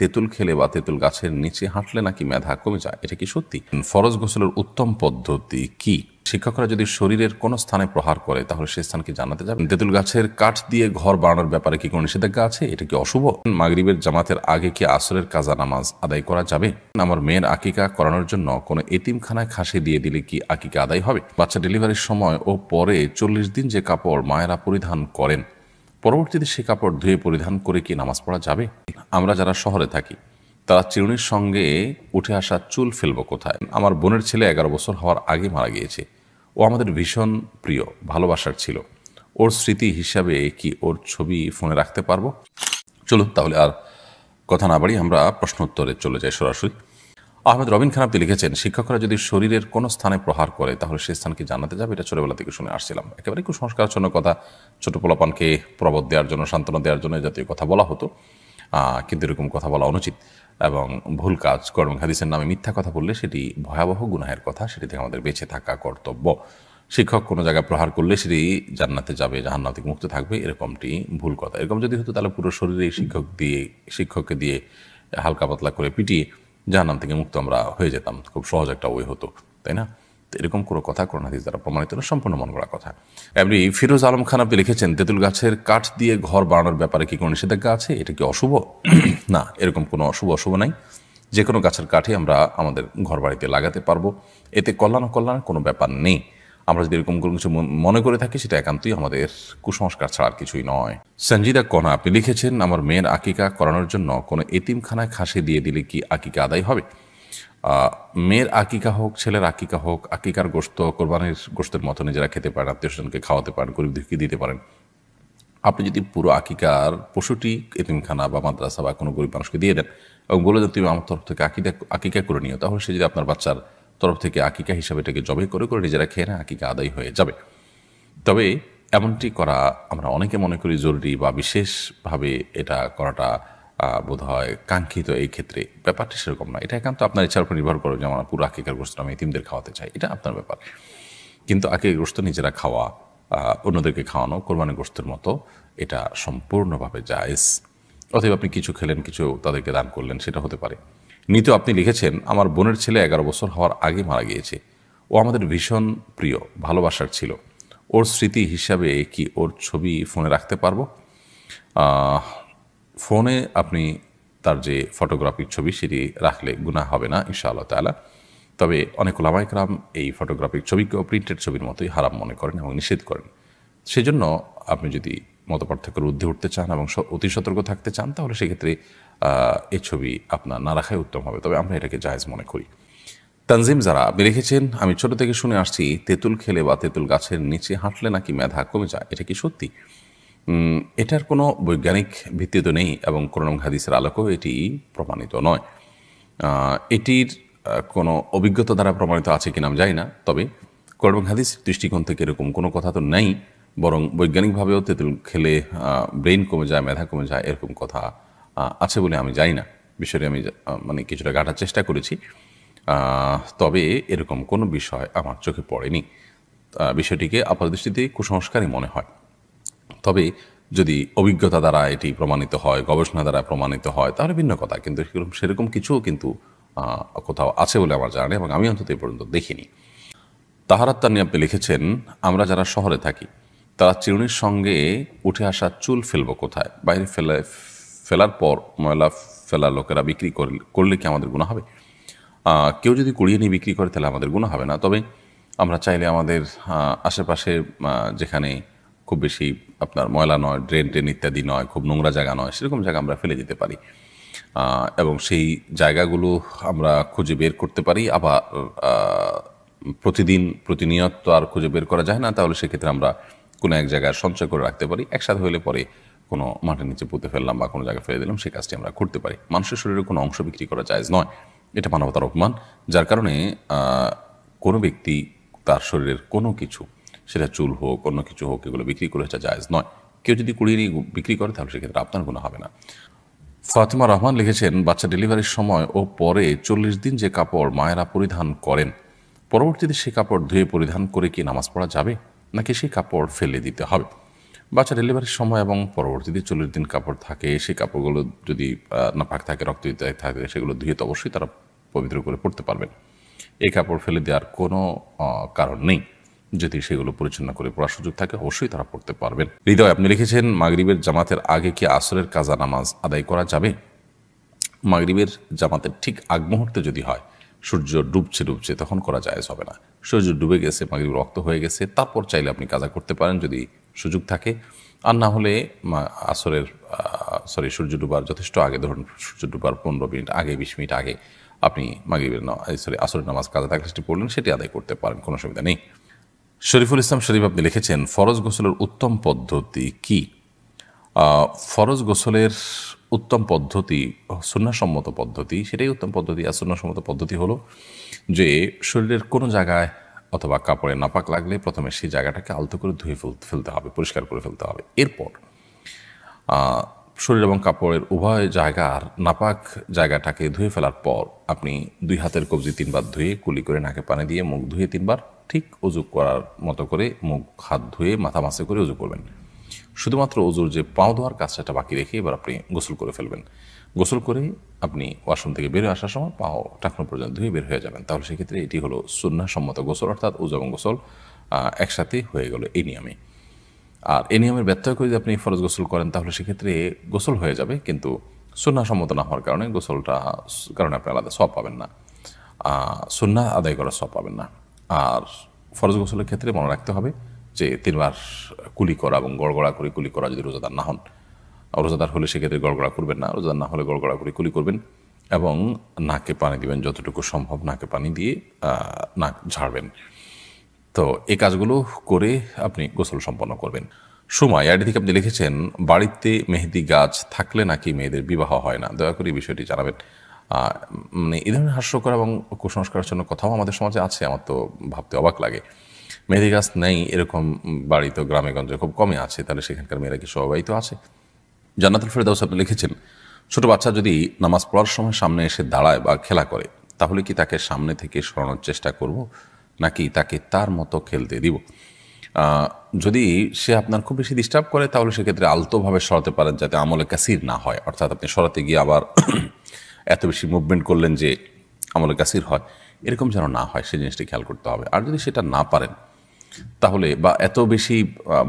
তেঁতুল খেলে বা তেঁতুল গাছের নিচে হাঁটলে নাকি মেধা কমে যায় এটা কি সত্যি ফরজ গোসলের উত্তম পদ্ধতি কি শিক্ষকরা যদি শরীরের কোনো স্থানে প্রহার করে তাহলে সে স্থানকে জানাতে যাবেন তেঁতুল গাছের কাঠ দিয়ে ঘর বানানোর ব্যাপারে কি কোনো নিষেধাজ্ঞা আছে এটা কি অশুভ মাগরীবের জামাতের আগে কি আসরের কাজা নামাজ আদায় করা যাবে আমার মেয়ের আকিকা করানোর জন্য কোনো এতিমখানায় খাসি দিয়ে দিলে কি আকিকা আদায় হবে বাচ্চা ডেলিভারির সময় ও পরে চল্লিশ দিন যে কাপড় মায়েরা পরিধান করেন পরবর্তীতে সে কাপড় ধুয়ে পরিধান করে কি নামাজ পড়া যাবে আমরা যারা শহরে থাকি তারা চিরুনির সঙ্গে উঠে আসা চুল ফেলবো কোথায় আমার বোনের ছেলে এগারো বছর হওয়ার আগে মারা গিয়েছে ও আমাদের ভীষণ প্রিয় ভালোবাসার ছিল ওর স্মৃতি হিসাবে কি ওর ছবি ফোনে রাখতে পারবো চলুন তাহলে আর কথা না বাড়ি আমরা প্রশ্নোত্তরে চলে যাই সরাসরি আহমেদ রবিন খান আপনি লিখেছেন শিক্ষকরা যদি শরীরের কোনো স্থানে প্রহার করে তাহলে সে স্থানকে জানাতে যাবে এটা ছোটবেলা থেকে শুনে আসছিলাম একেবারে কুসংস্কারচ্ছন্ন কথা ছোট পোলাপানকে প্রবদ দেওয়ার জন্য সান্ত্বনা দেওয়ার জন্য জাতীয় কথা বলা হতো কিন্তু এরকম কথা বলা অনুচিত এবং ভুল কাজ কর্ম হাদিসের নামে মিথ্যা কথা বললে সেটি ভয়াবহ গুনাহের কথা সেটি থেকে আমাদের বেঁচে থাকা কর্তব্য শিক্ষক কোনো জায়গায় প্রহার করলে সেটি জান্নাতে যাবে জাহান্নাতে মুক্ত থাকবে এরকমটি ভুল কথা এরকম যদি হতো তাহলে পুরো শরীরে শিক্ষক দিয়ে শিক্ষককে দিয়ে হালকা পাতলা করে পিটিয়ে জাহান্নাম থেকে মুক্ত আমরা হয়ে যেতাম খুব সহজ একটা ওই হতো তাই না তো এরকম কোনো কথা কোরআন হাদিস দ্বারা প্রমাণিত না সম্পূর্ণ মন করা কথা এমনি ফিরোজ আলম খান আপনি লিখেছেন তেঁতুল গাছের কাঠ দিয়ে ঘর বানানোর ব্যাপারে কি কোনো নিষেধাজ্ঞা আছে এটা কি অশুভ না এরকম কোনো অশুভ অশুভ নাই যে কোনো গাছের কাঠে আমরা আমাদের ঘর বাড়িতে লাগাতে পারবো এতে কল্যাণ অকল্যাণের কোনো ব্যাপার নেই আমরা যদি এরকম কোনো কিছু মনে করে থাকি সেটা একান্তই আমাদের কুসংস্কার ছাড়া আর কিছুই নয় সঞ্জিদা কনা আপনি লিখেছেন আমার মেয়ের আকিকা করানোর জন্য কোনো এতিমখানায় খাসি দিয়ে দিলে কি আকিকা আদায় হবে মেয়ের আকিকা হোক ছেলের আকিকা হোক আকিকার গোস্ত কোরবানির গোস্তের মতো নিজেরা খেতে পারেন আত্মীয় স্বজনকে খাওয়াতে পারেন গরিব দুঃখী দিতে পারেন আপনি যদি পুরো আকিকার পশুটি এতিমখানা বা মাদ্রাসা বা কোনো গরিব মানুষকে দিয়ে দেন এবং বলে দেন তুমি আমার তরফ থেকে আকিকা আকিকা করে নিও তাহলে সে যদি আপনার বাচ্চার তরফ থেকে আকিকা হিসাবে এটাকে জবে করে করে নিজেরা খেয়ে না আকিকা আদায় হয়ে যাবে তবে এমনটি করা আমরা অনেকে মনে করি জরুরি বা বিশেষভাবে এটা করাটা বোধ হয় কাঙ্ক্ষিত এই ক্ষেত্রে ব্যাপারটি সেরকম না এটা একান্ত আপনার ইচ্ছার উপর নির্ভর করে যেমন পুরো আকিকার গ্রস্ত আমি ইতিমদের খাওয়াতে চাই এটা আপনার ব্যাপার কিন্তু আকিকা গ্রস্ত নিজেরা খাওয়া অন্যদেরকে খাওয়ানো কোরবানি গ্রস্তের মতো এটা সম্পূর্ণভাবে জায়েজ অথবা আপনি কিছু খেলেন কিছু তাদেরকে দান করলেন সেটা হতে পারে মৃত আপনি লিখেছেন আমার বোনের ছেলে এগারো বছর হওয়ার আগে মারা গিয়েছে ও আমাদের ভীষণ প্রিয় ভালোবাসার ছিল ওর স্মৃতি হিসাবে কি ওর ছবি ফোনে রাখতে পারবো ফোনে আপনি তার যে ফটোগ্রাফির ছবি সেটি রাখলে গুণা হবে না ইনশাআল্লাহ তালা তবে অনেক ওলামাইকরাম এই ফটোগ্রাফির ছবিকেও প্রিন্টেড ছবির মতোই হারাম মনে করেন এবং নিষেধ করেন সেজন্য আপনি যদি মত পার্থক্য ঊর্ধ্বে উঠতে চান এবং অতি সতর্ক থাকতে চান তাহলে সেক্ষেত্রে এই ছবি আপনার না রাখাই উত্তম হবে তবে আমরা এটাকে জায়জ মনে করি তানজিম যারা আপনি রেখেছেন আমি ছোট থেকে শুনে আসছি তেঁতুল খেলে বা তেঁতুল গাছের নিচে হাঁটলে নাকি মেধা কমে যায় এটা কি সত্যি এটার কোনো বৈজ্ঞানিক ভিত্তি তো নেই এবং করোনা হাদিসের আলোকেও এটি প্রমাণিত নয় এটির কোনো অভিজ্ঞতা দ্বারা প্রমাণিত আছে কিনা আমি জানি না তবে করোনম হাদিস দৃষ্টিকোণ থেকে এরকম কোনো কথা তো নেই বরং বৈজ্ঞানিকভাবেও তেঁতুল খেলে ব্রেন কমে যায় মেধা কমে যায় এরকম কথা আছে বলে আমি জানি না বিষয়টি আমি মানে কিছুটা গাটার চেষ্টা করেছি তবে এরকম কোনো বিষয় আমার চোখে পড়েনি বিষয়টিকে আপাত দৃষ্টিতে কুসংস্কারই মনে হয় তবে যদি অভিজ্ঞতা দ্বারা এটি প্রমাণিত হয় গবেষণা দ্বারা প্রমাণিত হয় তাহলে ভিন্ন কথা কিন্তু সেরকম সেরকম কিছুও কিন্তু কোথাও আছে বলে আমার জানা এবং আমি অন্তত এ পর্যন্ত দেখিনি তাহারাত নিয়ে আপনি লিখেছেন আমরা যারা শহরে থাকি তারা চিরুনির সঙ্গে উঠে আসা চুল ফেলবো কোথায় বাইরে ফেলে ফেলার পর ময়লা ফেলা লোকেরা বিক্রি করলে কি আমাদের গুণা হবে কেউ যদি কুড়িয়ে নিয়ে বিক্রি করে তাহলে আমাদের গুণা হবে না তবে আমরা চাইলে আমাদের আশেপাশে যেখানে খুব বেশি আপনার ময়লা নয় ড্রেন ট্রেন ইত্যাদি নয় খুব নোংরা জায়গা নয় সেরকম জায়গা আমরা ফেলে যেতে পারি এবং সেই জায়গাগুলো আমরা খুঁজে বের করতে পারি আবার প্রতিদিন প্রতিনিয়ত আর খুঁজে বের করা যায় না তাহলে সেক্ষেত্রে আমরা কোনো এক জায়গায় সঞ্চয় করে রাখতে পারি একসাথে হলে পরে কোনো মাটির নিচে পুঁতে ফেললাম বা কোনো জায়গায় ফেলে দিলাম সেই কাজটি আমরা করতে পারি মানুষের শরীরের কোনো অংশ বিক্রি করা যায় নয় এটা মানবতার অপমান যার কারণে কোনো ব্যক্তি তার শরীরের কোনো কিছু সেটা চুল হোক অন্য কিছু হোক এগুলো বিক্রি করে সেটা জায়জ নয় কেউ যদি কুড়িয়ে নিয়ে বিক্রি করে তাহলে সেক্ষেত্রে আপনার কোনো হবে না ফাতেমা রহমান লিখেছেন বাচ্চা ডেলিভারির সময় ও পরে চল্লিশ দিন যে কাপড় মায়েরা পরিধান করেন পরবর্তীতে সে কাপড় ধুয়ে পরিধান করে কি নামাজ পড়া যাবে নাকি সেই কাপড় ফেলে দিতে হবে বাচ্চা ডেলিভারির সময় এবং পরবর্তীতে চল্লিশ দিন কাপড় থাকে সেই কাপড়গুলো যদি নাপাক থাকে রক্ত দিতে থাকে সেগুলো ধুয়ে তো অবশ্যই তারা পবিত্র করে পড়তে পারবেন এই কাপড় ফেলে দেওয়ার কোনো কারণ নেই যদি সেগুলো পরিচ্ছন্ন করে পড়ার সুযোগ থাকে অবশ্যই তারা পড়তে পারবেন হৃদয় আপনি লিখেছেন মাগরীবের জামাতের আগে কি আসরের কাজা নামাজ আদায় করা যাবে মাগরীবের জামাতের ঠিক আগ মুহূর্তে যদি হয় সূর্য ডুবছে ডুবছে তখন করা যায় হবে না সূর্য ডুবে গেছে মাগরিব রক্ত হয়ে গেছে তারপর চাইলে আপনি কাজা করতে পারেন যদি সুযোগ থাকে আর না হলে আসরের সরি সূর্য ডুবার যথেষ্ট আগে ধরুন সূর্য ডুবার পনেরো মিনিট আগে বিশ মিনিট আগে আপনি মাগরিবের সরি আসরের নামাজ কাজা থাকলে সেটি পড়লেন সেটি আদায় করতে পারেন কোনো সুবিধা নেই শরীফুল ইসলাম শরীফ আপনি লিখেছেন ফরজ গোসলের উত্তম পদ্ধতি কি ফরজ গোসলের উত্তম পদ্ধতি সুন্নাসম্মত পদ্ধতি সেটাই উত্তম পদ্ধতি আর সুন্নাসম্মত পদ্ধতি হলো যে শরীরের কোনো জায়গায় অথবা কাপড়ে নাপাক লাগলে প্রথমে সেই জায়গাটাকে আলতো করে ধুয়ে ফেলতে হবে পরিষ্কার করে ফেলতে হবে এরপর শরীর এবং কাপড়ের উভয় জায়গার নাপাক জায়গাটাকে ধুয়ে ফেলার পর আপনি দুই হাতের কবজি তিনবার ধুয়ে কুলি করে নাকে পানি দিয়ে মুখ ধুয়ে তিনবার ঠিক অজু করার মতো করে মুখ হাত ধুয়ে মাথা মাসে করে অজু করবেন শুধুমাত্র অজুর যে পাও ধোয়ার কাজটা বাকি রেখে এবার আপনি গোসল করে ফেলবেন গোসল করে আপনি ওয়াশরুম থেকে বের হয়ে আসার সময় পাও টাকনো পর্যন্ত ধুয়ে বের হয়ে যাবেন তাহলে সেক্ষেত্রে এটি হলো সম্মত গোসল অর্থাৎ উজু এবং গোসল একসাথে হয়ে গেল এই নিয়মে আর এ নিয়মের ব্যর্থ করে যদি আপনি ফরজ গোসল করেন তাহলে সেক্ষেত্রে গোসল হয়ে যাবে কিন্তু সম্মত না হওয়ার কারণে গোসলটা কারণে আপনি আলাদা সব পাবেন না সুন্না আদায় করার সব পাবেন না আর ফরজ গোসলের ক্ষেত্রে মনে রাখতে হবে যে তিনবার কুলি করা এবং গড়গড়া করে কুলি করা যদি রোজাদার না হন রোজাদার হলে সেক্ষেত্রে গড়গড়া করবেন না রোজাদার না হলে গড়গড়া করে কুলি করবেন এবং নাকে পানি দিবেন যতটুকু সম্ভব নাকে পানি দিয়ে নাক ঝাড়বেন তো এই কাজগুলো করে আপনি গোসল সম্পন্ন করবেন সময় আর থেকে আপনি লিখেছেন বাড়িতে মেহেদি গাছ থাকলে নাকি মেয়েদের বিবাহ হয় না দয়া করে এই বিষয়টি জানাবেন মানে এই ধরনের হাস্যকর এবং কুসংস্কারের জন্য কথাও আমাদের সমাজে আছে আমার তো ভাবতে অবাক লাগে মেহেদি গাছ নেই এরকম বাড়ি তো গ্রামে গঞ্জে খুব কমই আছে তাহলে সেখানকার মেয়েরা কি সবাইতো আছে জান্নাতুল ফেরদাউস আপনি লিখেছেন ছোট বাচ্চা যদি নামাজ পড়ার সময় সামনে এসে দাঁড়ায় বা খেলা করে তাহলে কি তাকে সামনে থেকে সরানোর চেষ্টা করব নাকি তাকে তার মতো খেলতে দিব যদি সে আপনার খুব বেশি ডিস্টার্ব করে তাহলে সেক্ষেত্রে আলতোভাবে সরাতে পারেন যাতে আমলে কাসির না হয় অর্থাৎ আপনি সরাতে গিয়ে আবার এত বেশি মুভমেন্ট করলেন যে আমলে কাসির হয় এরকম যেন না হয় সেই জিনিসটি খেয়াল করতে হবে আর যদি সেটা না পারেন তাহলে বা এত বেশি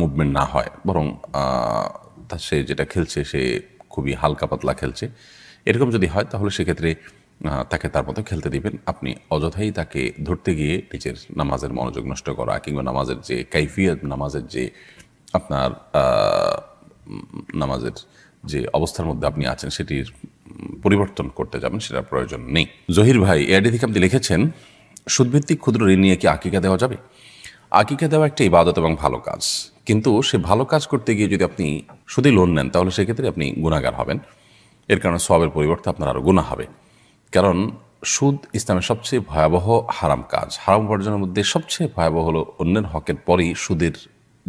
মুভমেন্ট না হয় বরং সে যেটা খেলছে সে খুবই হালকা পাতলা খেলছে এরকম যদি হয় তাহলে সেক্ষেত্রে তাকে তার মতো খেলতে দিবেন আপনি অযথাই তাকে ধরতে গিয়ে নিজের নামাজের মনোযোগ নষ্ট করা কিংবা নামাজের যে কাইফিয়ত নামাজের যে আপনার নামাজের যে অবস্থার মধ্যে আপনি আছেন সেটির পরিবর্তন করতে যাবেন সেটার প্রয়োজন নেই জহির ভাই এআডি থেকে আপনি লিখেছেন সুদভিত্তিক ক্ষুদ্র ঋণ নিয়ে কি আকিকা দেওয়া যাবে আকিকা দেওয়া একটা ইবাদত এবং ভালো কাজ কিন্তু সে ভালো কাজ করতে গিয়ে যদি আপনি শুধু লোন নেন তাহলে সেক্ষেত্রে আপনি গুণাগার হবেন এর কারণে সবের পরিবর্তে আপনার আরও গুণা হবে কারণ সুদ ইসলামের সবচেয়ে ভয়াবহ হারাম কাজ হারাম উপার্জনের মধ্যে সবচেয়ে ভয়াবহ হলো অন্যের হকের পরেই সুদের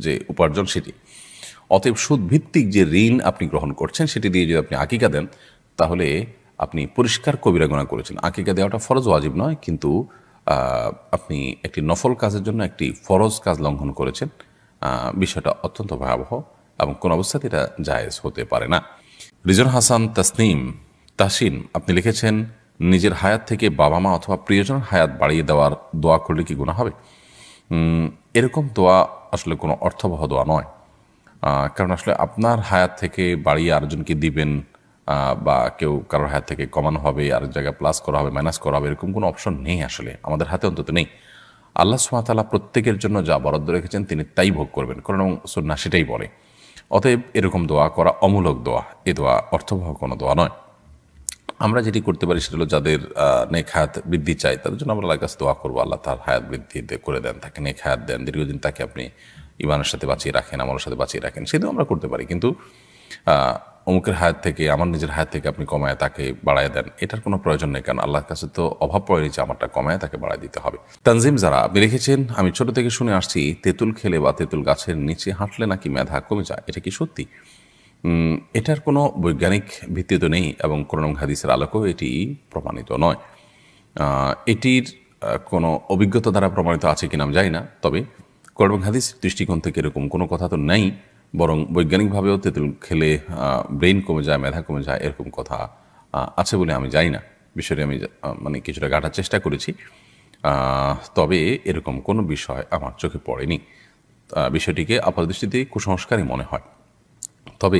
যে উপার্জন সেটি অতএব সুদ ভিত্তিক যে ঋণ আপনি গ্রহণ করছেন সেটি দিয়ে যদি আপনি আকিকা দেন তাহলে আপনি পরিষ্কার কবিরা গোনা করেছেন আকিকা দেওয়াটা ফরজ ওয়াজিব নয় কিন্তু আপনি একটি নফল কাজের জন্য একটি ফরজ কাজ লঙ্ঘন করেছেন বিষয়টা অত্যন্ত ভয়াবহ এবং কোন অবস্থাতে এটা জায়েজ হতে পারে না রিজন হাসান তাসনিম তাসিন আপনি লিখেছেন নিজের হায়াত থেকে বাবা মা অথবা প্রিয়জনের হায়াত বাড়িয়ে দেওয়ার দোয়া করলে কি গুণা হবে এরকম দোয়া আসলে কোনো অর্থবহ দোয়া নয় কারণ আসলে আপনার হায়াত থেকে বাড়িয়ে আরেকজনকে দিবেন বা কেউ কারোর হাত থেকে কমানো হবে আর জায়গায় প্লাস করা হবে মাইনাস করা হবে এরকম কোনো অপশন নেই আসলে আমাদের হাতে অন্তত নেই আল্লাহ সুমাতালা প্রত্যেকের জন্য যা বরাদ্দ রেখেছেন তিনি তাই ভোগ করবেন কারণ সন্না সেটাই বলে অতএব এরকম দোয়া করা অমূলক দোয়া এ দোয়া অর্থবহ কোনো দোয়া নয় আমরা যেটি করতে পারি সেটা হলো যাদের নেক হায়াত বৃদ্ধি চাই তাদের জন্য আমরা আল্লাহর কাছে দোয়া করবো আল্লাহ তার হায়াত বৃদ্ধি করে দেন তাকে নেক হায়াত দেন দীর্ঘদিন তাকে আপনি ইমানের সাথে বাঁচিয়ে রাখেন আমার সাথে বাঁচিয়ে রাখেন সেটাও আমরা করতে পারি কিন্তু অমুকের হায়াত থেকে আমার নিজের হায়াত থেকে আপনি কমায় তাকে বাড়ায় দেন এটার কোনো প্রয়োজন নেই কারণ আল্লাহর কাছে তো অভাব পড়েনি যে আমারটা কমায় তাকে বাড়ায় দিতে হবে তানজিম যারা আপনি লিখেছেন আমি ছোট থেকে শুনে আসছি তেঁতুল খেলে বা তেঁতুল গাছের নিচে হাঁটলে নাকি মেধা কমে যায় এটা কি সত্যি এটার কোনো বৈজ্ঞানিক ভিত্তি তো নেই এবং কোরআন হাদিসের আলোকেও এটি প্রমাণিত নয় এটির কোনো অভিজ্ঞতা দ্বারা প্রমাণিত আছে কিনা আমি জানি না তবে কোরআন হাদিস দৃষ্টিকোণ থেকে এরকম কোনো কথা তো নেই বরং বৈজ্ঞানিকভাবেও তেঁতুল খেলে ব্রেন কমে যায় মেধা কমে যায় এরকম কথা আছে বলে আমি জানি না বিষয়টি আমি মানে কিছুটা গাটার চেষ্টা করেছি তবে এরকম কোনো বিষয় আমার চোখে পড়েনি বিষয়টিকে আপাত দৃষ্টিতে কুসংস্কারই মনে হয় তবে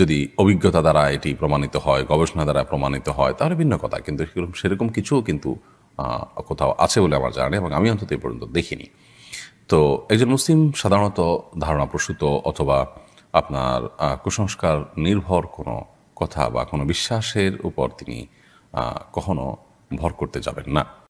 যদি অভিজ্ঞতা দ্বারা এটি প্রমাণিত হয় গবেষণা দ্বারা প্রমাণিত হয় তাহলে ভিন্ন কথা কিন্তু সেরকম কিছুও কিন্তু কোথাও আছে বলে আমার জানা এবং আমি অন্তত এ পর্যন্ত দেখিনি তো একজন মুসলিম সাধারণত ধারণা প্রসূত অথবা আপনার কুসংস্কার নির্ভর কোনো কথা বা কোনো বিশ্বাসের উপর তিনি কখনো ভর করতে যাবেন না